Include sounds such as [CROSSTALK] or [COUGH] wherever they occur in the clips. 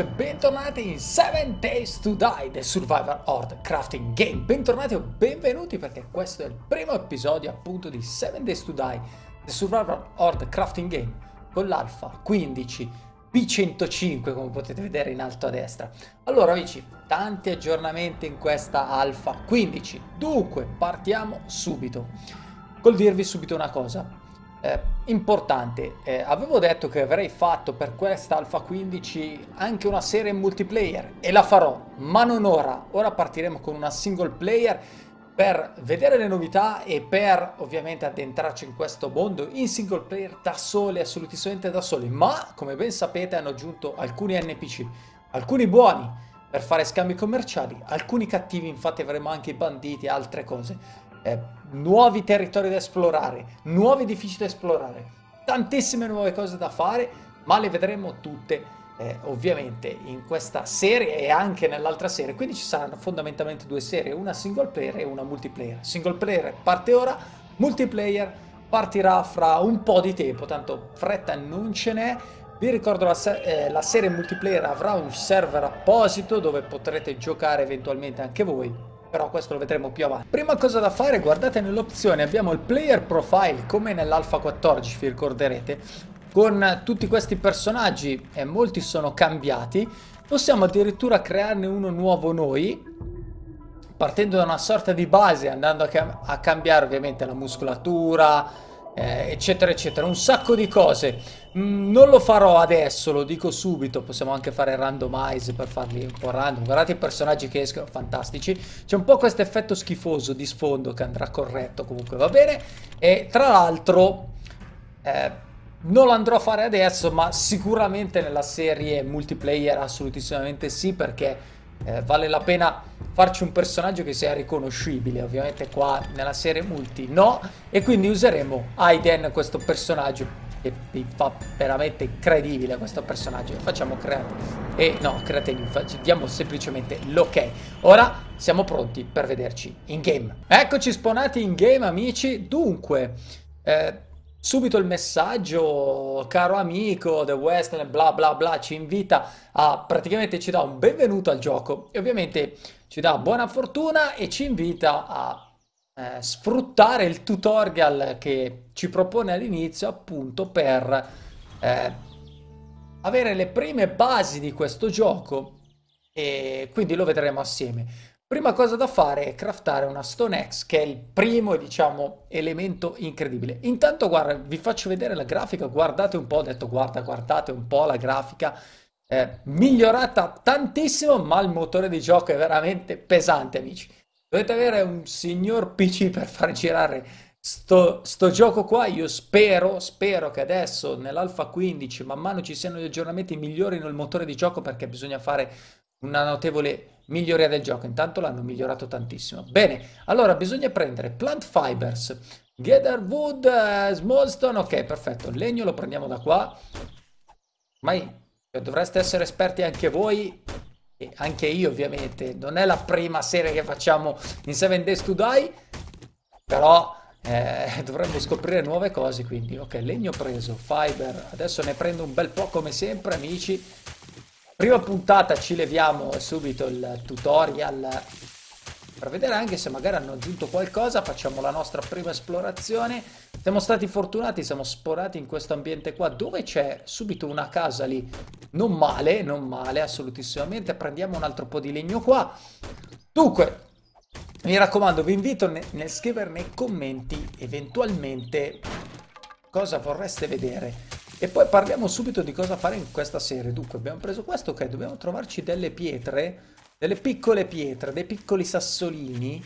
amici bentornati in 7 Days to Die, The Survivor Horde Crafting Game. Bentornati o benvenuti perché questo è il primo episodio appunto di 7 Days to Die, The Survivor Horde Crafting Game con l'Alpha 15 P105 come potete vedere in alto a destra. Allora amici, tanti aggiornamenti in questa Alpha 15, dunque partiamo subito. Col dirvi subito una cosa, eh, importante, eh, avevo detto che avrei fatto per questa Alpha 15 anche una serie in multiplayer e la farò, ma non ora. Ora partiremo con una single player per vedere le novità e per ovviamente addentrarci in questo mondo in single player da soli, assolutamente da soli, ma come ben sapete hanno aggiunto alcuni NPC, alcuni buoni per fare scambi commerciali, alcuni cattivi, infatti avremo anche i banditi e altre cose. Eh, nuovi territori da esplorare, nuovi edifici da esplorare, tantissime nuove cose da fare, ma le vedremo tutte eh, ovviamente in questa serie e anche nell'altra serie. Quindi ci saranno fondamentalmente due serie, una single player e una multiplayer. Single player parte ora, multiplayer partirà fra un po' di tempo, tanto fretta non ce n'è. Vi ricordo la, eh, la serie multiplayer avrà un server apposito dove potrete giocare eventualmente anche voi però questo lo vedremo più avanti. Prima cosa da fare, guardate nell'opzione, abbiamo il player profile, come nell'Alpha 14 vi ricorderete, con tutti questi personaggi e molti sono cambiati, possiamo addirittura crearne uno nuovo noi, partendo da una sorta di base, andando a, cam a cambiare ovviamente la muscolatura, eh, eccetera eccetera, un sacco di cose. Mm, non lo farò adesso, lo dico subito, possiamo anche fare randomize per farli un po' random. Guardate i personaggi che escono, fantastici. C'è un po' questo effetto schifoso di sfondo che andrà corretto, comunque va bene. E tra l'altro... Eh, non lo andrò a fare adesso, ma sicuramente nella serie multiplayer assolutissimamente sì, perché eh, vale la pena farci un personaggio che sia riconoscibile, ovviamente qua nella serie multi no, e quindi useremo Aiden, questo personaggio che vi fa veramente credibile questo personaggio, facciamo creare e no, create new, diamo semplicemente l'ok. Ora siamo pronti per vederci in game. Eccoci spawnati in game amici, dunque... Eh, subito il messaggio, caro amico, The Western, bla bla bla, ci invita a praticamente ci dà un benvenuto al gioco e ovviamente ci dà buona fortuna e ci invita a eh, sfruttare il tutorial che ci propone all'inizio appunto per eh, avere le prime basi di questo gioco e quindi lo vedremo assieme. Prima cosa da fare è craftare una Stone X che è il primo, diciamo, elemento incredibile. Intanto guarda, vi faccio vedere la grafica, guardate un po', ho detto guarda, guardate un po' la grafica, È migliorata tantissimo, ma il motore di gioco è veramente pesante, amici. Dovete avere un signor PC per far girare sto, sto gioco qua. Io spero, spero che adesso nell'Alpha 15 man mano ci siano gli aggiornamenti migliorino il motore di gioco perché bisogna fare una notevole miglioria del gioco. Intanto l'hanno migliorato tantissimo. Bene, allora bisogna prendere Plant Fibers, Gather Wood, uh, eh, Smallstone. Ok, perfetto. Il legno lo prendiamo da qua. Ormai cioè, dovreste essere esperti anche voi. E anche io, ovviamente. Non è la prima serie che facciamo in 7 Days to Die. Però... Eh, [LAUGHS] dovremmo scoprire nuove cose quindi ok legno preso fiber adesso ne prendo un bel po' come sempre amici Prima puntata ci leviamo subito il tutorial per vedere anche se magari hanno aggiunto qualcosa, facciamo la nostra prima esplorazione. Siamo stati fortunati, siamo sporati in questo ambiente qua dove c'è subito una casa lì. Non male, non male assolutissimamente. Prendiamo un altro po' di legno qua. Dunque, mi raccomando, vi invito ne nel scrivere nei commenti eventualmente cosa vorreste vedere e poi parliamo subito di cosa fare in questa serie. Dunque, abbiamo preso questo, ok, dobbiamo trovarci delle pietre, delle piccole pietre, dei piccoli sassolini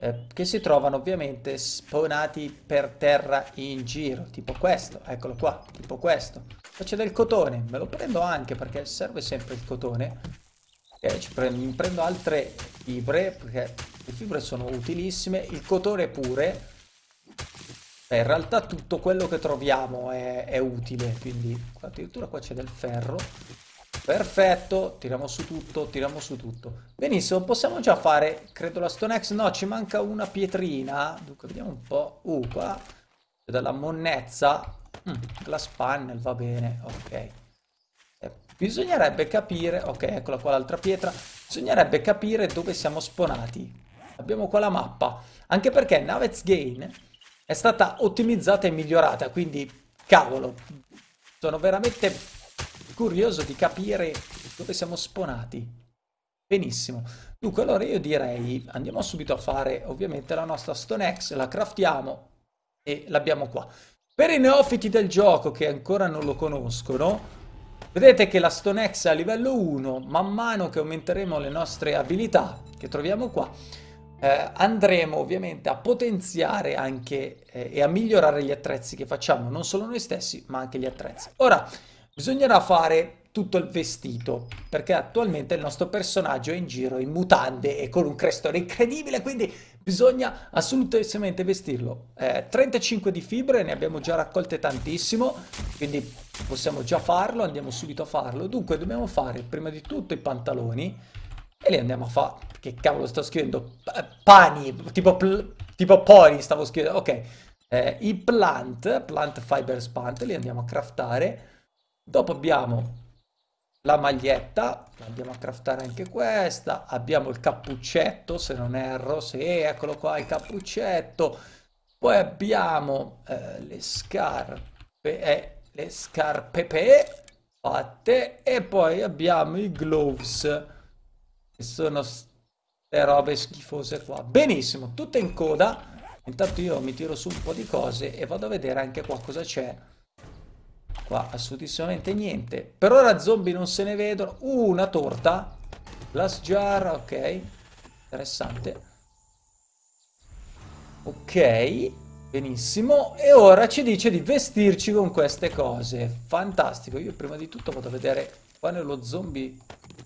eh, che si trovano ovviamente spawnati per terra in giro, tipo questo, eccolo qua, tipo questo. Poi c'è del cotone, me lo prendo anche perché serve sempre il cotone. Ok, ci prendo, prendo altre fibre perché le fibre sono utilissime, il cotone pure Beh, in realtà tutto quello che troviamo è, è utile, quindi addirittura qua c'è del ferro. Perfetto, tiriamo su tutto, tiriamo su tutto. Benissimo, possiamo già fare, credo, la Stone Axe. No, ci manca una pietrina. Dunque, vediamo un po'. Uh, qua c'è della monnezza. Mm, glass panel, va bene, ok. Eh, bisognerebbe capire... Ok, eccola qua l'altra pietra. Bisognerebbe capire dove siamo spawnati. Abbiamo qua la mappa. Anche perché Navets Gain è stata ottimizzata e migliorata, quindi cavolo, sono veramente curioso di capire dove siamo sponati. Benissimo, dunque allora io direi andiamo subito a fare ovviamente la nostra Stone X, la craftiamo e l'abbiamo qua. Per i neofiti del gioco che ancora non lo conoscono, Vedete che la Stone X è a livello 1, man mano che aumenteremo le nostre abilità che troviamo qua, eh, andremo ovviamente a potenziare anche eh, e a migliorare gli attrezzi che facciamo, non solo noi stessi, ma anche gli attrezzi. Ora, bisognerà fare tutto il vestito, perché attualmente il nostro personaggio è in giro in mutande e con un crestone incredibile, quindi bisogna assolutamente vestirlo. Eh, 35 di fibre, ne abbiamo già raccolte tantissimo, quindi possiamo già farlo, andiamo subito a farlo. Dunque dobbiamo fare prima di tutto i pantaloni, e li andiamo a fare. Che cavolo sto scrivendo? pani, tipo, tipo pori stavo scrivendo. Ok. Eh, I plant, plant fiber spant, li andiamo a craftare. Dopo abbiamo la maglietta, andiamo a craftare anche questa. Abbiamo il cappuccetto, se non erro. Sì, eccolo qua, il cappuccetto. Poi abbiamo eh, le scarpe, eh, le scarpe fatte. E poi abbiamo i gloves sono ste robe schifose qua. Benissimo, tutte in coda. Intanto io mi tiro su un po' di cose e vado a vedere anche qua cosa c'è. Qua assolutamente niente. Per ora zombie non se ne vedono. Uh, una torta. Glass jar, ok. Interessante. Ok, benissimo. E ora ci dice di vestirci con queste cose. Fantastico. Io prima di tutto vado a vedere qua nello zombie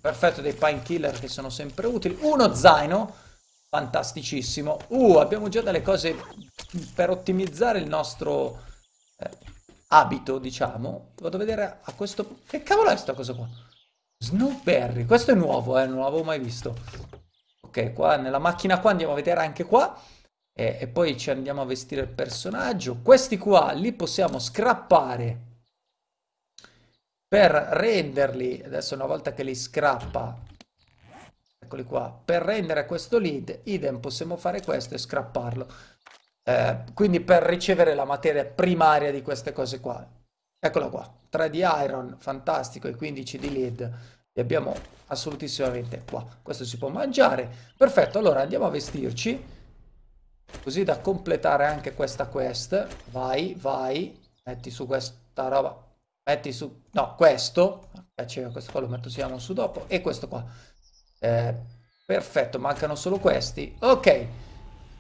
perfetto dei painkiller che sono sempre utili. Uno zaino, fantasticissimo. Uh, abbiamo già delle cose per ottimizzare il nostro eh, abito, diciamo. Vado a vedere a questo... Che cavolo è questa cosa qua? Snowberry, questo è nuovo, eh, non l'avevo mai visto. Ok, qua nella macchina qua andiamo a vedere anche qua. e poi ci andiamo a vestire il personaggio. Questi qua li possiamo scrappare per renderli, adesso una volta che li scrappa, eccoli qua, per rendere questo lead, idem possiamo fare questo e scrapparlo. Eh, quindi per ricevere la materia primaria di queste cose qua. Eccolo qua, 3 di iron, fantastico, e 15 di lead li abbiamo assolutissimamente qua. Questo si può mangiare, perfetto, allora andiamo a vestirci, così da completare anche questa quest. Vai, vai, metti su questa roba metti su, no, questo, piaceva questo qua, lo mettiamo su dopo, e questo qua. Eh, perfetto, mancano solo questi. Ok,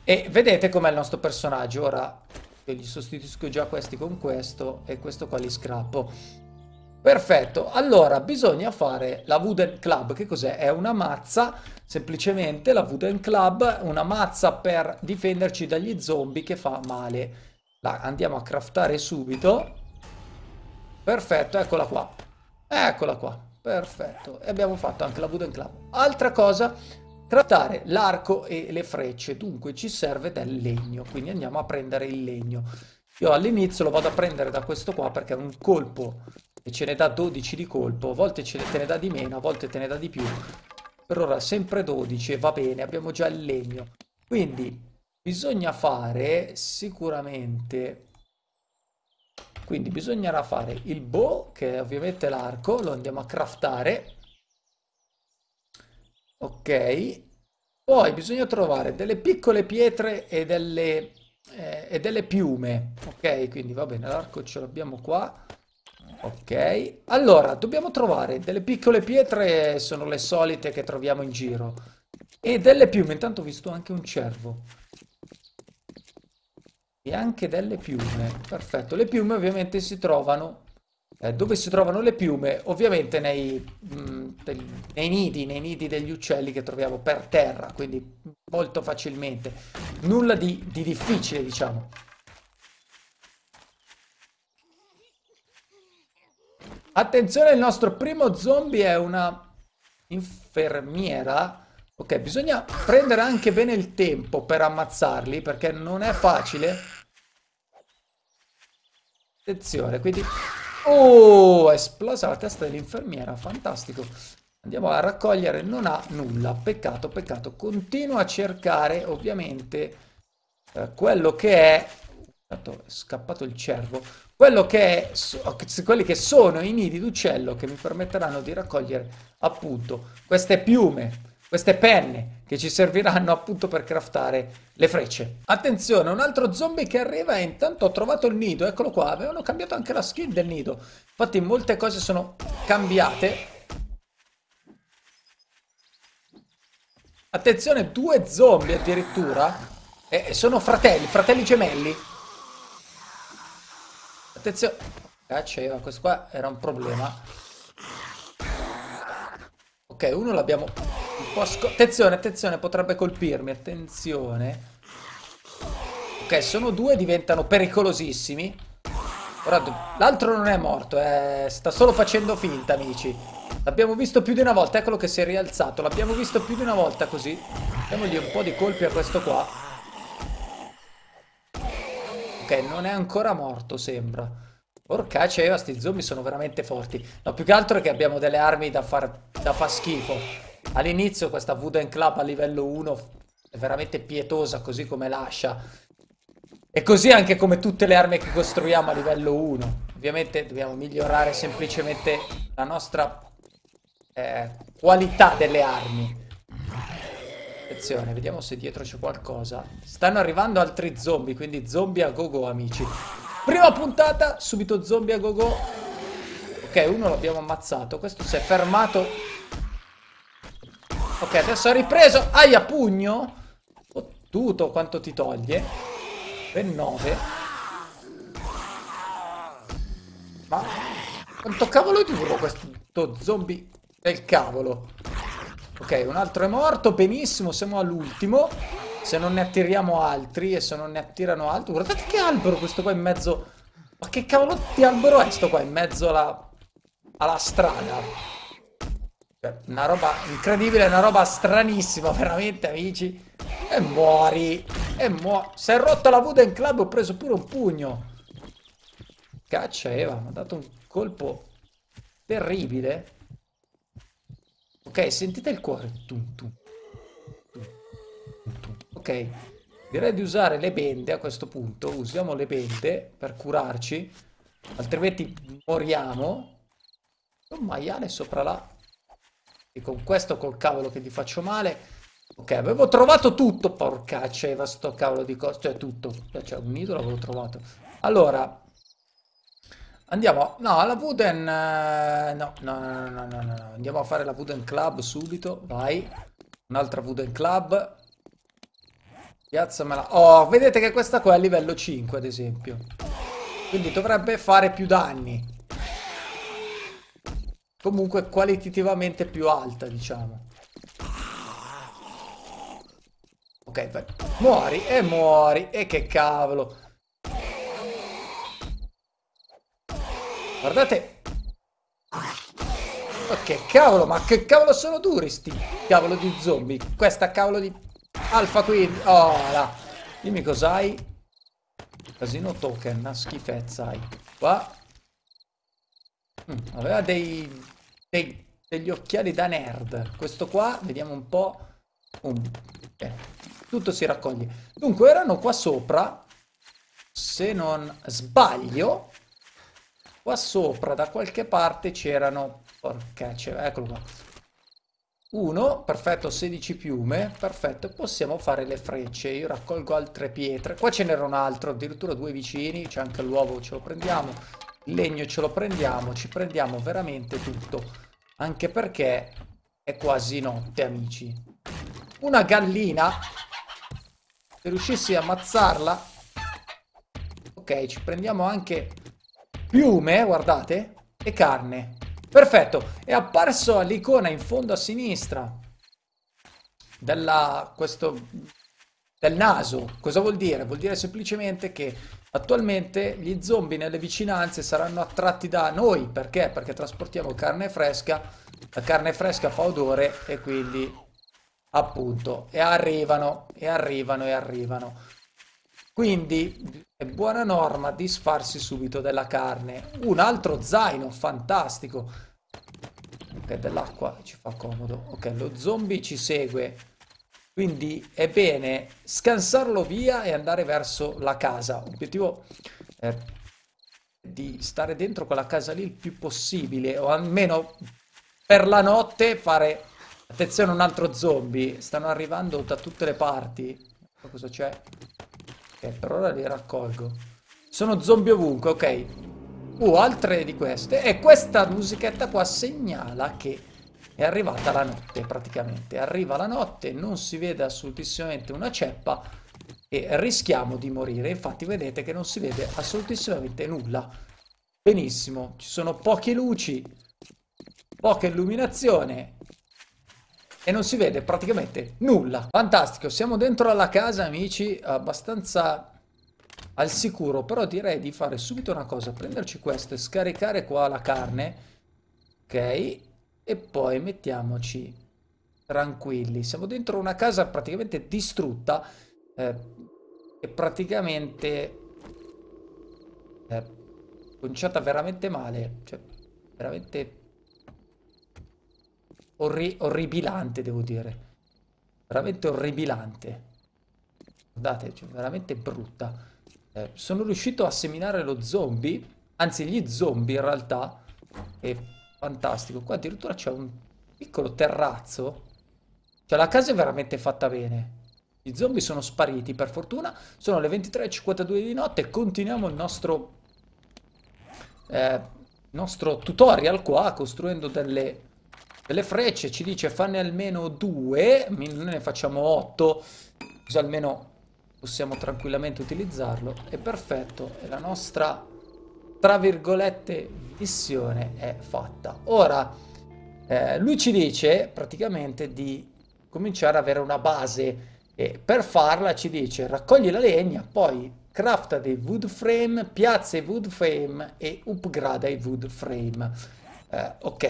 e vedete com'è il nostro personaggio. Ora io gli sostituisco già questi con questo e questo qua li scrappo. Perfetto, allora bisogna fare la Wooden Club, che cos'è? È una mazza, semplicemente la Wooden Club, una mazza per difenderci dagli zombie che fa male. La andiamo a craftare subito Perfetto, eccola qua. Eccola qua. Perfetto. E abbiamo fatto anche la Wooden Club. Altra cosa, trattare l'arco e le frecce. Dunque ci serve del legno, quindi andiamo a prendere il legno. Io all'inizio lo vado a prendere da questo qua perché è un colpo e ce ne dà 12 di colpo. A volte ce ne, te ne dà di meno, a volte te ne dà di più. Per ora sempre 12 va bene, abbiamo già il legno. Quindi bisogna fare sicuramente quindi bisognerà fare il bow, che è ovviamente l'arco, lo andiamo a craftare. Ok. Poi bisogna trovare delle piccole pietre e delle, eh, e delle piume. Ok, quindi va bene, l'arco ce l'abbiamo qua. Ok, allora dobbiamo trovare delle piccole pietre, sono le solite che troviamo in giro, e delle piume. Intanto ho visto anche un cervo e anche delle piume. Perfetto, le piume ovviamente si trovano... Eh, dove si trovano le piume? Ovviamente nei, mh, mm, nei, nidi, nei nidi degli uccelli che troviamo per terra, quindi molto facilmente. Nulla di, di difficile, diciamo. Attenzione, il nostro primo zombie è una infermiera. Ok, bisogna prendere anche bene il tempo per ammazzarli perché non è facile. Attenzione, quindi... Oh, è esplosa la testa dell'infermiera, fantastico. Andiamo a raccogliere, non ha nulla, peccato, peccato. Continua a cercare, ovviamente, eh, quello che è... Tanto è scappato il cervo. Quello che è, so, quelli che sono i nidi d'uccello che mi permetteranno di raccogliere appunto queste piume queste penne che ci serviranno appunto per craftare le frecce. Attenzione, un altro zombie che arriva e intanto ho trovato il nido, eccolo qua, avevano cambiato anche la skin del nido. Infatti molte cose sono cambiate. Attenzione, due zombie addirittura. E eh, sono fratelli, fratelli gemelli. Attenzione. Ah, Caccia, questo qua era un problema. Ok, uno l'abbiamo attenzione, attenzione, potrebbe colpirmi, attenzione. Ok, sono due, diventano pericolosissimi. L'altro non è morto, eh. sta solo facendo finta, amici. L'abbiamo visto più di una volta, eccolo che si è rialzato. L'abbiamo visto più di una volta così. Diamogli un po' di colpi a questo qua. Ok, non è ancora morto, sembra. Porca ceva, sti zombie sono veramente forti. No, più che altro è che abbiamo delle armi da far, da far schifo. All'inizio questa Wooden Club a livello 1 è veramente pietosa così come lascia. E così anche come tutte le armi che costruiamo a livello 1. Ovviamente dobbiamo migliorare semplicemente la nostra eh, qualità delle armi. Attenzione, vediamo se dietro c'è qualcosa. Stanno arrivando altri zombie, quindi zombie a go -go, amici. Prima puntata, subito zombie a go -go. Ok, uno l'abbiamo ammazzato. Questo si è fermato Ok, adesso ha ripreso. Aia, pugno. Fottuto oh, quanto ti toglie. Ben 9. Ma quanto cavolo duro questo zombie del cavolo. Ok, un altro è morto. Benissimo, siamo all'ultimo. Se non ne attiriamo altri e se non ne attirano altri... Guardate che albero questo qua in mezzo... Ma che cavolo di albero è sto qua in mezzo alla, alla strada? Cioè, una roba incredibile, una roba stranissima, veramente, amici. E muori. E muori. Si è rotta la Wooden Club, ho preso pure un pugno. Caccia Eva, mi ha dato un colpo terribile. Ok, sentite il cuore. Tum, tum, tum, ok, direi di usare le bende a questo punto. Usiamo le bende per curarci, altrimenti moriamo. Un maiale sopra là. E con questo col cavolo che ti faccio male. Ok, avevo trovato tutto, porca ceva, sto cavolo di cose, cioè tutto, cioè un nido l'avevo trovato. Allora, andiamo, no, alla Wooden, eh, no, no, no, no, no, no, andiamo a fare la Wooden Club subito, vai, un'altra Wooden Club, piazzamela, oh, vedete che questa qua è a livello 5 ad esempio, quindi dovrebbe fare più danni, comunque qualitativamente più alta, diciamo. Ok, vai. Muori e muori. E che cavolo. Guardate. Ma che cavolo, ma che cavolo sono duri sti cavolo di zombie. Questa cavolo di... Alfa Queen. Oh, là. Dimmi cos'hai. Casino token, una schifezza hai. Qua. Mm, aveva dei dei, degli occhiali da nerd. Questo qua, vediamo un po'. Um, okay. Eh, tutto si raccoglie. Dunque, erano qua sopra, se non sbaglio, qua sopra da qualche parte c'erano... Porca, eccolo qua. Uno, perfetto, 16 piume, perfetto, possiamo fare le frecce, io raccolgo altre pietre, qua ce n'era un altro, addirittura due vicini, c'è anche l'uovo, ce lo prendiamo, il legno ce lo prendiamo, ci prendiamo veramente tutto. Anche perché è quasi notte, amici. Una gallina? Se riuscissi a ammazzarla... Ok, ci prendiamo anche piume, guardate, e carne. Perfetto, è apparso l'icona in fondo a sinistra della, questo, del naso. Cosa vuol dire? Vuol dire semplicemente che Attualmente gli zombie nelle vicinanze saranno attratti da noi, perché? Perché trasportiamo carne fresca, la carne fresca fa odore e quindi appunto, e arrivano, e arrivano, e arrivano. Quindi è buona norma disfarsi subito della carne. Un altro zaino, fantastico. Ok, dell'acqua ci fa comodo. Ok, lo zombie ci segue. Quindi è bene scansarlo via e andare verso la casa. L'obiettivo è di stare dentro quella casa lì il più possibile, o almeno per la notte fare... Attenzione, un altro zombie. Stanno arrivando da tutte le parti. Cosa c'è? Ok, per ora li raccolgo. Sono zombie ovunque, ok. Uh, altre di queste. E questa musichetta qua segnala che è arrivata la notte praticamente, arriva la notte, non si vede assolutamente una ceppa e rischiamo di morire, infatti vedete che non si vede assolutamente nulla. Benissimo, ci sono poche luci, poca illuminazione, e non si vede praticamente nulla. Fantastico, siamo dentro alla casa amici, abbastanza al sicuro, però direi di fare subito una cosa, prenderci questo e scaricare qua la carne, ok? e poi mettiamoci tranquilli. Siamo dentro una casa praticamente distrutta eh, e praticamente eh, conciata veramente male, cioè veramente orri orribilante devo dire, veramente orribilante. Guardate, cioè, veramente brutta. Eh, sono riuscito a seminare lo zombie, anzi gli zombie in realtà, e Fantastico. Qua addirittura c'è un piccolo terrazzo. Cioè la casa è veramente fatta bene. I zombie sono spariti, per fortuna. Sono le 23.52 di notte. Continuiamo il nostro... Eh, nostro tutorial qua, costruendo delle... delle frecce. Ci dice fanne almeno due. Noi ne facciamo otto. Così almeno possiamo tranquillamente utilizzarlo. È perfetto. È la nostra tra virgolette, missione è fatta. Ora, eh, lui ci dice praticamente di cominciare ad avere una base e per farla ci dice raccogli la legna, poi crafta dei wood frame, piazza i wood frame e upgrada i wood frame. Eh, ok,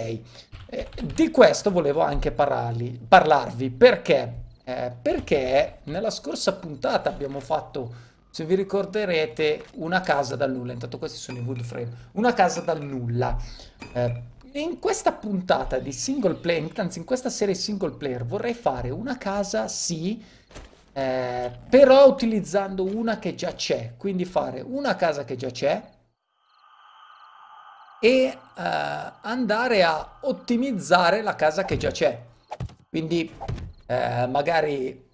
eh, di questo volevo anche parlarli, parlarvi perché? Eh, perché nella scorsa puntata abbiamo fatto se vi ricorderete, una casa dal nulla, intanto questi sono i wood frame, una casa dal nulla. Eh, in questa puntata di single player, anzi in questa serie single player, vorrei fare una casa, sì, eh, però utilizzando una che già c'è. Quindi fare una casa che già c'è e eh, andare a ottimizzare la casa che già c'è. Quindi eh, magari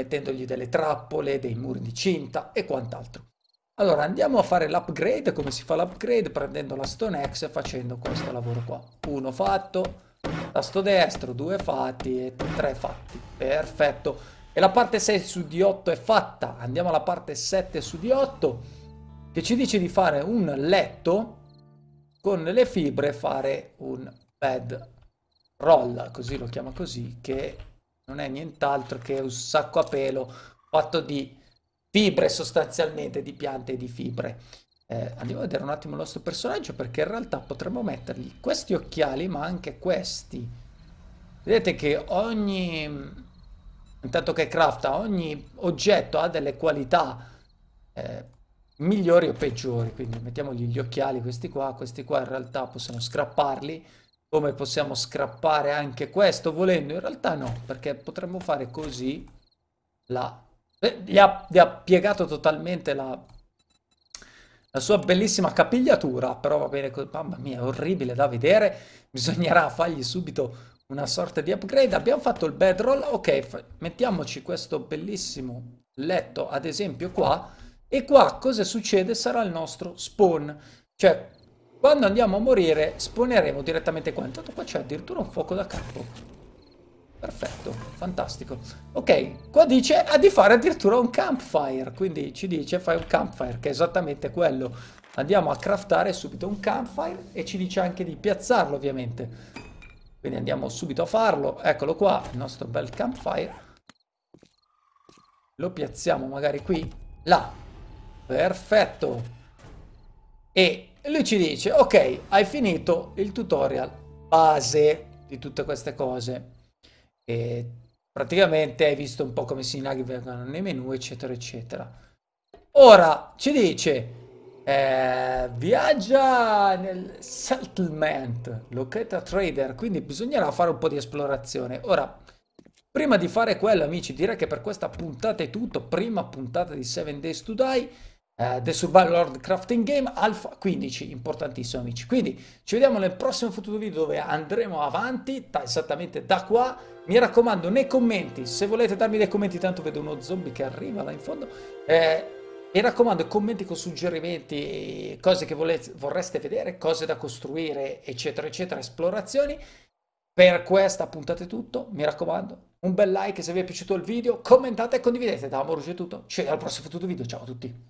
mettendogli delle trappole, dei muri di cinta e quant'altro. Allora andiamo a fare l'upgrade, come si fa l'upgrade? Prendendo la Stone X e facendo questo lavoro qua. Uno fatto, tasto destro, due fatti e tre fatti. Perfetto. E la parte 6 su di 8 è fatta. Andiamo alla parte 7 su di 8 che ci dice di fare un letto con le fibre fare un bed roll, così lo chiama così, che non è nient'altro che un sacco a pelo fatto di fibre sostanzialmente, di piante e di fibre. Eh, andiamo a vedere un attimo il nostro personaggio perché in realtà potremmo mettergli questi occhiali ma anche questi. Vedete che ogni... intanto che crafta, ogni oggetto ha delle qualità eh, migliori o peggiori, quindi mettiamogli gli occhiali, questi qua, questi qua in realtà possiamo scrapparli come possiamo scrappare anche questo volendo, in realtà no, perché potremmo fare così, la... Eh, gli, ha, gli ha piegato totalmente la, la sua bellissima capigliatura, però va bene, mamma mia, è orribile da vedere, bisognerà fargli subito una sorta di upgrade, abbiamo fatto il bedroll, ok, mettiamoci questo bellissimo letto, ad esempio qua, e qua cosa succede? Sarà il nostro spawn, cioè quando andiamo a morire spawneremo direttamente qua. Intanto qua c'è addirittura un fuoco da capo. Perfetto, fantastico. Ok, qua dice ah, di fare addirittura un campfire. Quindi ci dice fai un campfire, che è esattamente quello. Andiamo a craftare subito un campfire e ci dice anche di piazzarlo ovviamente. Quindi andiamo subito a farlo. Eccolo qua, il nostro bel campfire. Lo piazziamo magari qui. Là. Perfetto. E lui ci dice, ok, hai finito il tutorial base di tutte queste cose. E praticamente hai visto un po' come si navigano nei menu, eccetera, eccetera. Ora ci dice, eh, viaggia nel settlement, a trader, quindi bisognerà fare un po' di esplorazione. Ora, prima di fare quello, amici, direi che per questa puntata è tutto, prima puntata di 7 Days to Die uh, The Survival Lord Crafting Game Alpha 15, importantissimo amici. Quindi ci vediamo nel prossimo futuro video dove andremo avanti, esattamente da qua. Mi raccomando, nei commenti, se volete darmi dei commenti, tanto vedo uno zombie che arriva là in fondo. Eh, mi raccomando, commenti con suggerimenti, cose che volete, vorreste vedere, cose da costruire, eccetera, eccetera, esplorazioni. Per questa puntate tutto, mi raccomando, un bel like se vi è piaciuto il video, commentate e condividete. Da Amorucci è tutto, ci vediamo al prossimo futuro video, ciao a tutti!